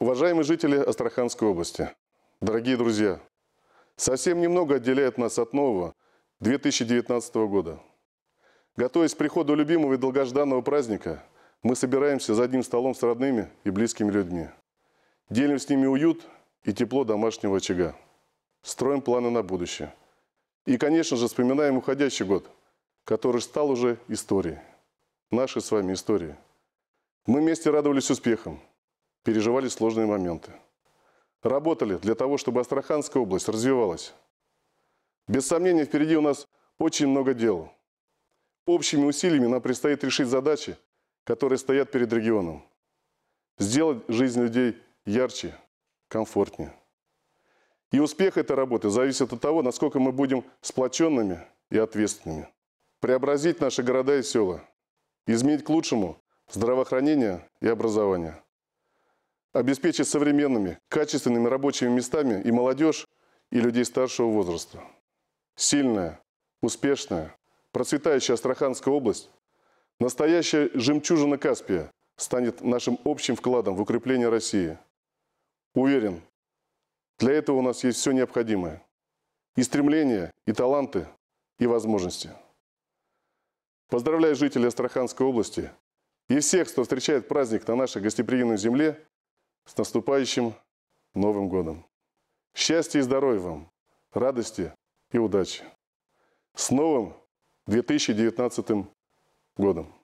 Уважаемые жители Астраханской области, дорогие друзья, совсем немного отделяет нас от нового 2019 года. Готовясь к приходу любимого и долгожданного праздника, мы собираемся за одним столом с родными и близкими людьми. Делим с ними уют и тепло домашнего очага. Строим планы на будущее. И, конечно же, вспоминаем уходящий год, который стал уже историей. Нашей с вами историей. Мы вместе радовались успехам – переживали сложные моменты. Работали для того, чтобы Астраханская область развивалась. Без сомнения, впереди у нас очень много дел. Общими усилиями нам предстоит решить задачи, которые стоят перед регионом. Сделать жизнь людей ярче, комфортнее. И успех этой работы зависит от того, насколько мы будем сплоченными и ответственными. Преобразить наши города и села. Изменить к лучшему здравоохранение и образование обеспечить современными, качественными рабочими местами и молодежь, и людей старшего возраста. Сильная, успешная, процветающая Астраханская область, настоящая жемчужина Каспия станет нашим общим вкладом в укрепление России. Уверен, для этого у нас есть все необходимое. И стремления, и таланты, и возможности. Поздравляю жителей Астраханской области и всех, кто встречает праздник на нашей гостеприимной земле с наступающим Новым годом! Счастья и здоровья вам, радости и удачи! С новым 2019 годом!